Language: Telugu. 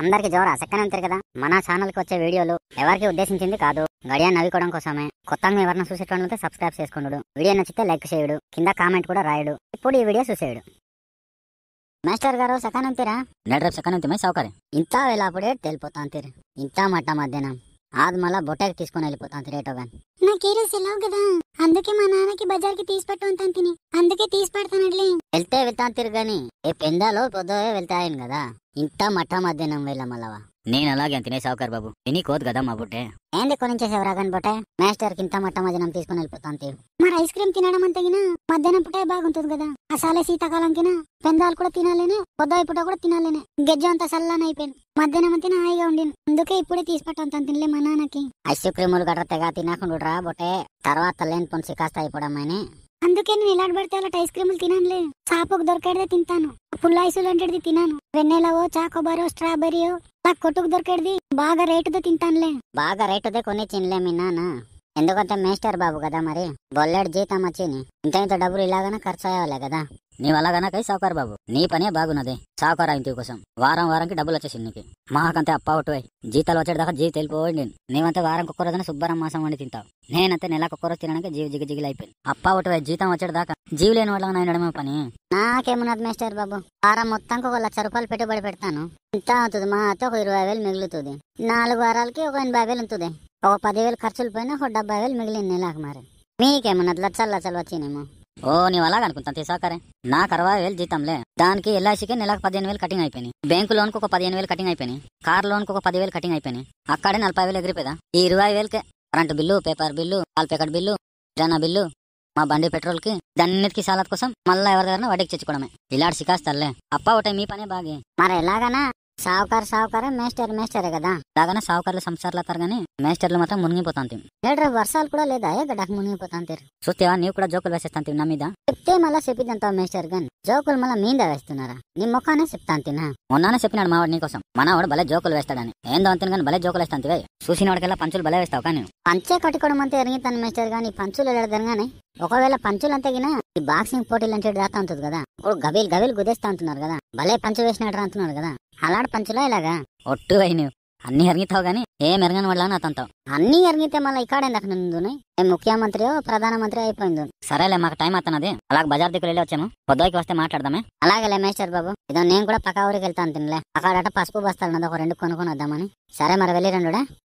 అందరికి జోరా సెకండ్ అంతే కదా మన ఛానల్ కి వచ్చే వీడియోలు ఎవరికి ఉద్దేశించింది కాదు గడియా నవ్వుకోవడం కోసమే కొత్తగా ఎవరైనా చూసేటోళ్ళతో సబ్స్క్రైబ్ చేసుకుండు వీడియో నచ్చితే లైక్ చేయడు కింద కామెంట్ కూడా రాయడు ఇప్పుడు ఈ వీడియో చూసేయడు ಮಾಸ್ಟರ್ ಗಾರು ಸಕಾನಂತೀರಾ ನಡ್ರಪ್ ಸಕಾನಂತಿ సౌకర్యం ఇంత ಇಂಥ ವೇಲಾಪಡೆ తెలిపోతా ಅಂತೀರಿ ఇంత మట్ట మధ్యాహ్నం ఆదమల బొట్టాకి తీసుకుని వెళ్ళిపోతా అంతే రేటో గాని నాకేరో సెలవు కదా అందుకే మా నాన్నకి బజార్కి తీసి పెట్టు అంటాను తిని అందుకే తీసి పెడతానట్లే వెళ్తే వెళ్తా అంతీరు గాని ఏ పెందాలో పొద్దు వెళ్తాయని కదా ఇంత మట్ట మధ్యాహ్నం వెళ్ళమలవా నేను అలాగే తినే సావుకారు బాబు విని కోదు కదా మా బుట్టే ఏంది కొనించేసేవు రాగాని బుట్టే మాస్టర్ కింత మట్ట మధ్యాహ్నం తీసుకుని వెళ్ళిపోతాంతి మరి ఐస్ క్రీమ్ తినడం అంతగిన మధ్యాహ్నం పుట్టే బాగుంటుంది కదా అసలే శీతాకాలం కినా పెందాలు కూడా తినాలేనే పొద్దాయి పూట కూడా తినాలేనే గెజ్జ అంతా సల్లాన అయిపోయింది మధ్యాహ్నం అంతా హాయిగా ఉండింది అందుకే ఇప్పుడే తీసుకుంటాం తను తినలే మా నాన్నకి ఐస్ క్రీములు గట్రా తెగ తినకుండా బుట్టే తర్వాత లేని పొన్సి కాస్త అయిపోవడం అని అందుకే నేను ఎలా పడితే అలా ఐస్ క్రీములు తినలే చాపకు దొరకడదే తింటాను పుల్ల ఐసులు అంటేది తినాను వెన్నెలవో చాకోబారో స్ట్రాబెరీ నాకు కొట్టుకు దొరికేది బాగా రేటుతో తింటానులే బాగా రేటుతో కొని మీ నాన్న ఎందుకంటే మేస్టర్ బాబు కదా మరి బొల్లెడు జీతం వచ్చింది ఇంత ఇంత డబ్బులు ఇలాగనే ఖర్చు అయ్యేవాళ్ళే కదా నీ వల్ల గనకై బాబు నీ పనే బాగున్నది సాకర్ ఇంటి కోసం వారం వారానికి డబ్బులు వచ్చేసింది నీకు మాకంతే అప్ప ఒకటి జీతాలు వచ్చేదాకా జీవి తెలిపోయి నేను నీవంతా వారం ఒక్క రోజున శుభ్రం మాసం వండి తింటావు నేనంతా నెల ఒక్క రోజు తినడానికి జీవి జిగి జిగిలి అయిపోయింది అప్ప ఒకటి జీతం వచ్చేదాకా జీవి లేని వాళ్ళ నాయనడమే పని నాకేమున్నది మేస్టర్ బాబు వారం మొత్తం ఒక లక్ష రూపాయలు పెట్టుబడి పెడతాను ఇంత అవుతుంది మా అత్త ఒక ఇరవై వేలు మిగులుతుంది నాలుగు వారాలకి ఒక ఎనభై వేలు ఉంటుంది ఓ పదివేలు ఖర్చులు పోయినా ఒక డెబ్బై వేలు మిగిలింది నెలకు మరి మీకేమన్నా లచ్చలు లచ్చలు వచ్చినేమో ఓ నీవు అలాగ అనుకుంటా తీసాకరే నాకు అరవై వేలు జీతంలే దానికి ఎల్ఐసికి నెలకు పదిహేను వేలు కటింగ్ అయిపోయినాయి బ్యాంకు లోన్కి ఒక పదిహేను వేలు కటింగ్ అయిపోయినాయి కార్ లోన్కి ఒక పదివేలు కటింగ్ అయిపోయినాయి అక్కడే నలభై వేలు ఎగిరిపోయా ఈ ఇరవై వేలకే కరెంటు బిల్లు పేపర్ బిల్లు పాల ప్యాకెట్ బిల్లు జన బిల్లు మా బండి పెట్రోల్ కి దాన్నిటికి సాలాత్ కోసం మళ్ళీ ఎవరి దగ్గర వడ్డీకి తెచ్చుకోవడమే ఇలాంటి శికాస్తాలే అప్ప ఒకటే మీ పనే బాగి మరి ఎలాగనా సావుకారు సావుకారే మేస్టర్ మేస్టరే కదా లాగానే సావుకారులు అవుతారు గానీ మేస్టర్లు మాత్రం మునిగిపోతాంతి ఏడ్రా వర్షాలు కూడా లేదా గడ్డకు మునిగిపోతాంతారు చూస్తేవా నీవు కూడా జోకులు వేసేస్తాంతి నా మీద చెప్తే మళ్ళా చెప్పిద్దంటావు మేస్టర్ గన్ జోకులు మళ్ళా మీద వేస్తున్నారా నీ ముఖానే చెప్తాంతినా మొన్ననే చెప్పినాడు మావాడు నీకోసం మనవాడు భలే జోకులు వేస్తాడని ఏందో అంతే గానీ భలే జోకులు చూసిన చూసినవాడికెల్లా పంచులు భలే వేస్తావు కానీ పంచే కట్టుకోవడం అంతే ఎరిగితాను మేస్టర్ గానీ పంచులు ఎడదాను గానీ ఒకవేళ పంచులు అంతగినా ఈ బాక్సింగ్ పోటీలు అంటే రాతా ఉంటుంది కదా ఇప్పుడు గబీలు గబీలు గుదేస్తా అంటున్నారు కదా భలే పంచు వేసినట్టు అంటున్నారు కదా అలాడు పంచులా ఇలాగా ఒట్టు అయి నువ్వు అన్ని ఎరిగితావు గాని ఏం ఎరగని వాళ్ళని అతను అన్ని ఎరిగితే మళ్ళీ ఇక్కడేంది అక్కడ నుందుని ముఖ్యమంత్రి ప్రధానమంత్రి అయిపోయింది సరేలే మాకు టైం అతనది అలాగ బజార్ దగ్గర వెళ్ళి వచ్చాము పొద్దుకి వస్తే మాట్లాడదామే అలాగే మేస్టర్ బాబు ఇదో నేను కూడా పక్క ఊరికి వెళ్తాను తినలే అక్కడ పసుపు బస్తాలు ఒక రెండు కొనుక్కొని వద్దామని సరే మరి వెళ్ళి రెండు